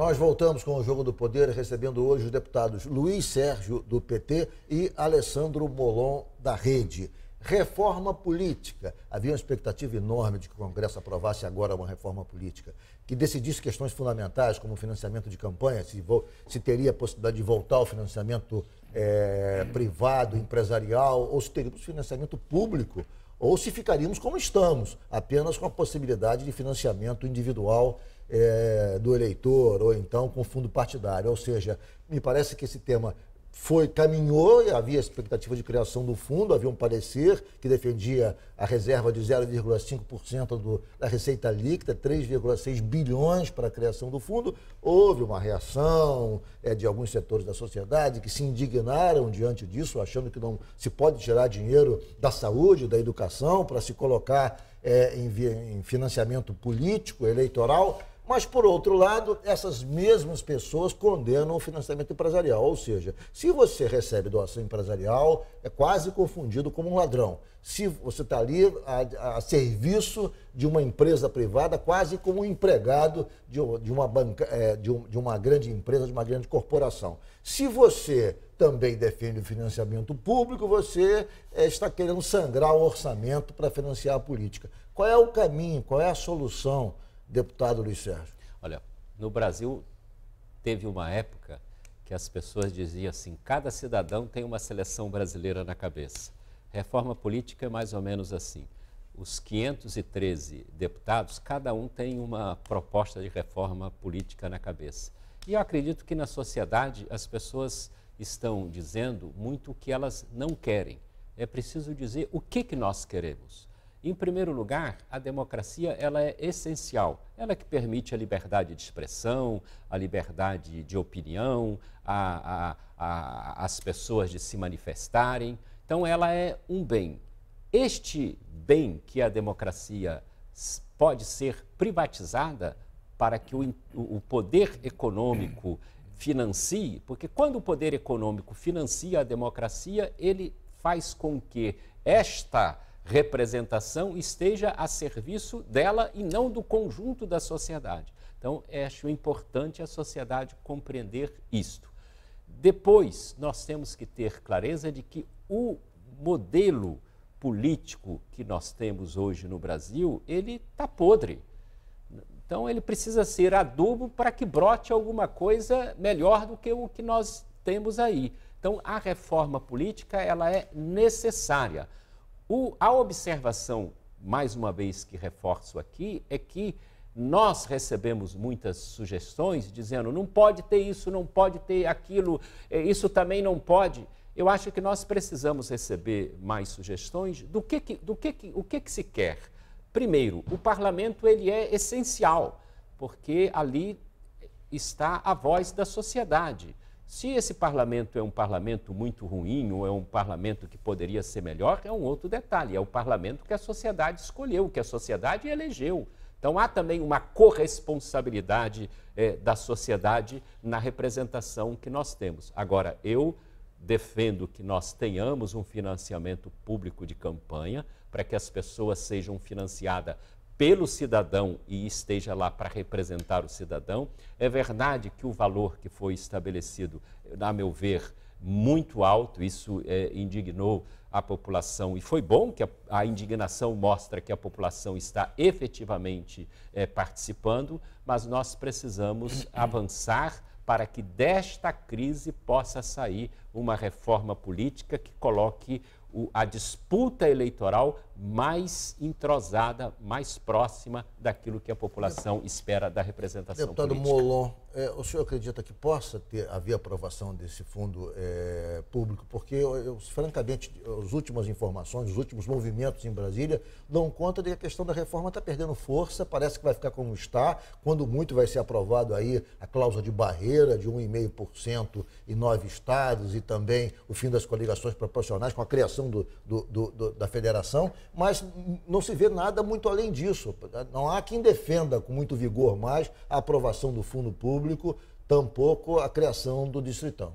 Nós voltamos com o Jogo do Poder, recebendo hoje os deputados Luiz Sérgio, do PT, e Alessandro Molon, da Rede. Reforma política. Havia uma expectativa enorme de que o Congresso aprovasse agora uma reforma política, que decidisse questões fundamentais, como o financiamento de campanha, se, se teria a possibilidade de voltar ao financiamento é, privado, empresarial, ou se teríamos financiamento público, ou se ficaríamos como estamos, apenas com a possibilidade de financiamento individual é, do eleitor ou então com fundo partidário. Ou seja, me parece que esse tema foi caminhou e havia expectativa de criação do fundo, havia um parecer que defendia a reserva de 0,5% da receita líquida, 3,6 bilhões para a criação do fundo. Houve uma reação é, de alguns setores da sociedade que se indignaram diante disso, achando que não se pode tirar dinheiro da saúde, da educação, para se colocar é, em, em financiamento político, eleitoral. Mas, por outro lado, essas mesmas pessoas condenam o financiamento empresarial. Ou seja, se você recebe doação empresarial, é quase confundido como um ladrão. Se você está ali a, a, serviço de uma empresa privada, quase como um empregado de, de uma banca, é, de, um, de uma grande empresa, de uma grande corporação. Se você também defende o financiamento público, você é, está querendo sangrar o orçamento para financiar a política. Qual é o caminho? Qual é a solução? deputado Luiz Sérgio? Olha, no Brasil teve uma época que as pessoas diziam assim: cada cidadão tem uma seleção brasileira na cabeça. Reforma política é mais ou menos assim. Os 513 deputados, cada um tem uma proposta de reforma política na cabeça. E eu acredito que na sociedade as pessoas estão dizendo muito o que elas não querem. É preciso dizer o que, que nós queremos. Em primeiro lugar, a democracia ela é essencial. Ela é que permite a liberdade de expressão, a liberdade de opinião, a, a, a, as pessoas de se manifestarem. Então, ela é um bem. Este bem que a democracia pode ser privatizada para que o, o poder econômico financie, porque quando o poder econômico financia a democracia, ele faz com que esta representação esteja a serviço dela e não do conjunto da sociedade. Então, é, acho importante a sociedade compreender isto. Depois, nós temos que ter clareza de que o modelo político que nós temos hoje no Brasil, ele está podre. Então, ele precisa ser adubo para que brote alguma coisa melhor do que o que nós temos aí. Então, a reforma política, ela é necessária. O, a observação, mais uma vez que reforço aqui, é que nós recebemos muitas sugestões dizendo não pode ter isso, não pode ter aquilo, é, isso também não pode. Eu acho que nós precisamos receber mais sugestões do que, que do que, que o que, que se quer. Primeiro, o parlamento ele é essencial porque ali está a voz da sociedade. Se esse parlamento é um parlamento muito ruim ou é um parlamento que poderia ser melhor, é um outro detalhe. É o parlamento que a sociedade escolheu, que a sociedade elegeu. Então há também uma corresponsabilidade é, da sociedade na representação que nós temos. Agora, eu defendo que nós tenhamos um financiamento público de campanha para que as pessoas sejam financiadas pelo cidadão e esteja lá para representar o cidadão. É verdade que o valor que foi estabelecido, a meu ver, muito alto, isso é, indignou a população e foi bom que a, a, indignação mostra que a população está efetivamente é, participando, mas nós precisamos avançar para que desta crise possa sair uma reforma política que coloque o, a disputa eleitoral mais entrosada, mais próxima daquilo que a população espera da representação Deputado política. Molon, é, o senhor acredita que possa ter, haver aprovação desse fundo é, público? Porque, eu, eu, francamente, as últimas informações, os últimos movimentos em Brasília dão conta de que a questão da reforma está perdendo força, parece que vai ficar como está, quando muito vai ser aprovado aí a cláusula de barreira de 1,5% em nove estados e também o fim das coligações proporcionais com a criação do, do, do, da federação mas não se vê nada muito além disso. Não há quem defenda com muito vigor mais a aprovação do fundo público, tampouco a criação do distritão.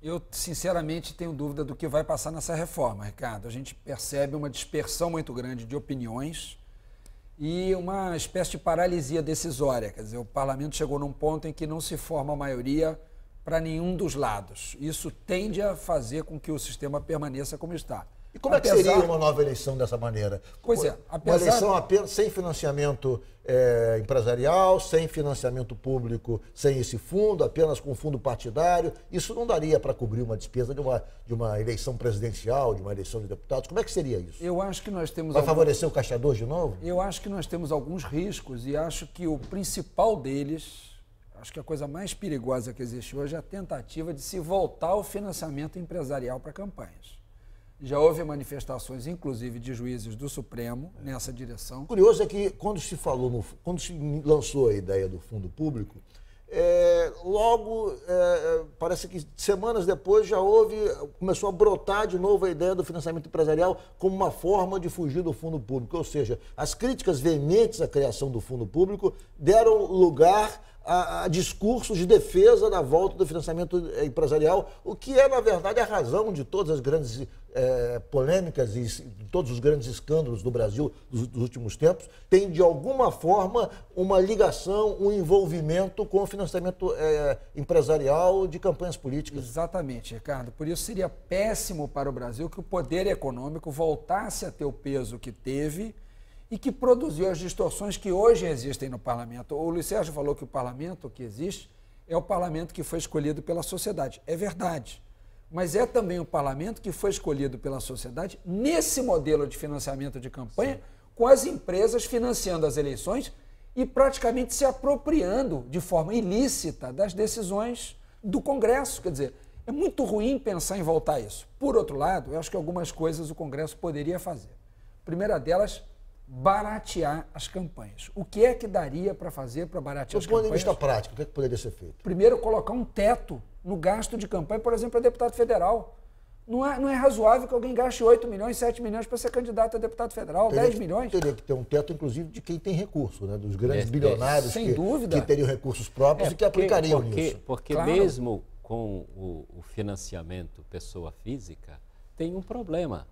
Eu, sinceramente, tenho dúvida do que vai passar nessa reforma, Ricardo. A gente percebe uma dispersão muito grande de opiniões e uma espécie de paralisia decisória. Quer dizer, o parlamento chegou num ponto em que não se forma a maioria para nenhum dos lados. Isso tende a fazer com que o sistema permaneça como está. E como apesar... é que seria uma nova eleição dessa maneira? Pois é, apesar... Uma eleição apenas sem financiamento é, empresarial, sem financiamento público, sem esse fundo, apenas com fundo partidário. Isso não daria para cobrir uma despesa de uma, de uma eleição presidencial, de uma eleição de deputados. Como é que seria isso? Eu acho que nós temos... Vai algum... favorecer o caixador de novo? Eu acho que nós temos alguns riscos e acho que o principal deles... Acho que a coisa mais perigosa que existe hoje é a tentativa de se voltar ao financiamento empresarial para campanhas. Já houve manifestações, inclusive, de juízes do Supremo nessa direção. O curioso é que quando se falou, no, quando se lançou a ideia do fundo público, é, logo é, é, parece que semanas depois já houve começou a brotar de novo a ideia do financiamento empresarial como uma forma de fugir do fundo público, ou seja, as críticas veementes à criação do fundo público deram lugar a, a discursos de defesa da volta do financiamento eh, empresarial, o que é, na verdade, a razão de todas as grandes é, polêmicas e todos os grandes escândalos do Brasil dos, dos, últimos tempos, tem, de alguma forma, uma ligação, um envolvimento com o financiamento é, empresarial de campanhas políticas. Exatamente, Ricardo. Por isso seria péssimo para o Brasil que o poder econômico voltasse a ter o peso que teve e que produziu as distorções que hoje existem no parlamento. O Luiz Sérgio falou que o parlamento que existe é o parlamento que foi escolhido pela sociedade. É verdade. Mas é também o parlamento que foi escolhido pela sociedade nesse modelo de financiamento de campanha, Sim. com as empresas financiando as eleições e praticamente se apropriando de forma ilícita das decisões do Congresso. Quer dizer, é muito ruim pensar em voltar a isso. Por outro lado, eu acho que algumas coisas o Congresso poderia fazer. A primeira delas, baratear as campanhas. O que é que daria para fazer para baratear as campanhas? Do ponto de vista prático, o que, é que poderia ser feito? Primeiro, colocar um teto no gasto de campanha, por exemplo, para deputado federal. Não é, não é razoável que alguém gaste 8 milhões, 7 milhões para ser candidato a deputado federal, teria 10 que, milhões. Teria que ter um teto, inclusive, de quem tem recurso, né? dos grandes é, bilionários é, que, que, teriam recursos próprios é, e que aplicariam porque, isso. Porque claro. mesmo com o, o financiamento pessoa física, tem um problema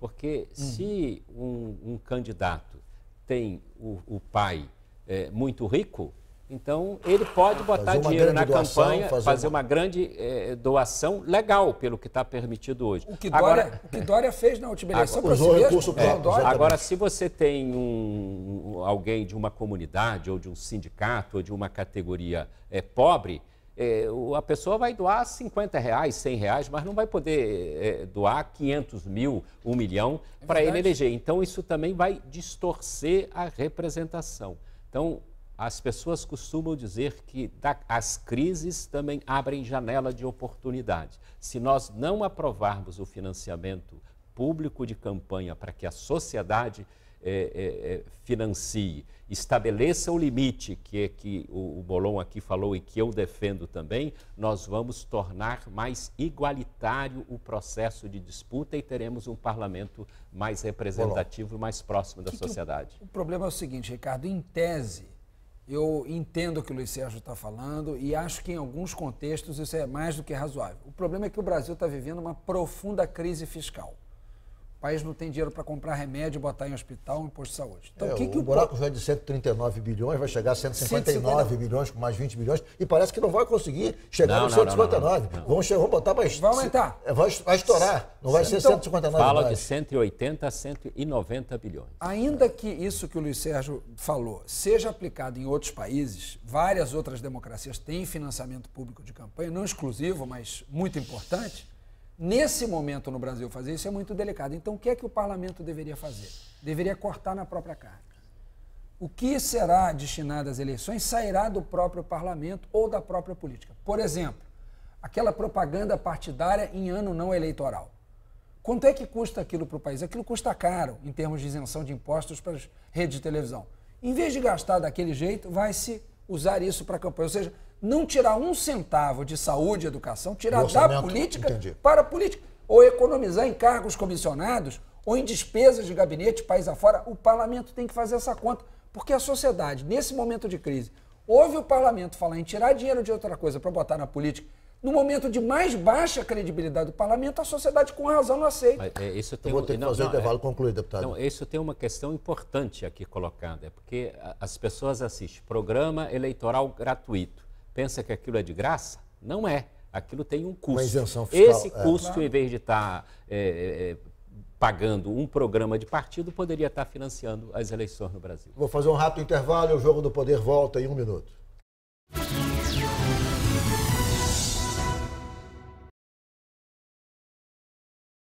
porque uhum. se um, um, candidato tem o, o pai é, muito rico, então ele pode botar dinheiro na doação, campanha, fazer, fazer uma... uma, grande é, doação legal, pelo que está permitido hoje. O que, agora, Dória, o que Dória fez na última eleição para si mesmo, é, Dória. Agora, se você tem um, alguém de uma comunidade, ou de um sindicato, ou de uma categoria é, pobre, é, a pessoa vai doar 50 reais, 100 reais, mas não vai poder é, doar 500 mil, 1 milhão é para ele eleger. Então, isso também vai distorcer a representação. Então, as pessoas costumam dizer que da, as crises também abrem janela de oportunidade. Se nós não aprovarmos o financiamento público de campanha para que a sociedade é, é, é, financie, estabeleça o limite que é que o, o Bolon aqui falou e que eu defendo também, nós vamos tornar mais igualitário o processo de disputa e teremos um parlamento mais representativo, Bolon. mais próximo da que sociedade. Que o, o problema é o seguinte, Ricardo, em tese, eu entendo o que o Luiz Sérgio está falando e acho que em alguns contextos isso é mais do que razoável. O problema é que o Brasil está vivendo uma profunda crise fiscal. O país não tem dinheiro para comprar remédio, botar em hospital, em de saúde. Então, é, o que, o, buraco já é de 139 bilhões, vai chegar a 159 150... bilhões, com mais 20 bilhões, e parece que não vai conseguir chegar não, nos 159. Não, não, Vamos, chegar, vamos botar mais. Vai aumentar. É, vai, vai estourar, não vai então, ser 159 bilhões. Fala mais. de 180 a 190 bilhões. Ainda é. que isso que o Luiz Sérgio falou seja aplicado em outros países, várias outras democracias têm financiamento público de campanha, não exclusivo, mas muito importante. Nesse momento no Brasil, fazer isso é muito delicado. Então, o que é que o parlamento deveria fazer? Deveria cortar na própria carne. O que será destinado às eleições sairá do próprio parlamento ou da própria política. Por exemplo, aquela propaganda partidária em ano não eleitoral. Quanto é que custa aquilo para o país? Aquilo custa caro em termos de isenção de impostos para as redes de televisão. Em vez de gastar daquele jeito, vai se usar isso para a campanha. Ou seja, não tirar um centavo de saúde e educação, tirar da política entendi. para a política, ou economizar em cargos comissionados ou em despesas de gabinete, país afora, o parlamento tem que fazer essa conta. Porque a sociedade, nesse momento de crise, ouve o parlamento falar em tirar dinheiro de outra coisa para botar na política, no momento de mais baixa credibilidade do parlamento, a sociedade com razão não aceita. é, isso tem, Eu vou ter que fazer não, o intervalo é, deputado. Não, isso tem uma questão importante aqui colocada, é porque as pessoas assistem programa eleitoral gratuito pensa que aquilo é de graça? Não é. Aquilo tem um custo. Uma isenção fiscal. Esse é. custo, é, em vez de estar tá, é, é, é, pagando um programa de partido, poderia estar tá financiando as eleições no Brasil. Vou fazer um rápido intervalo e o Jogo do Poder volta em um minuto.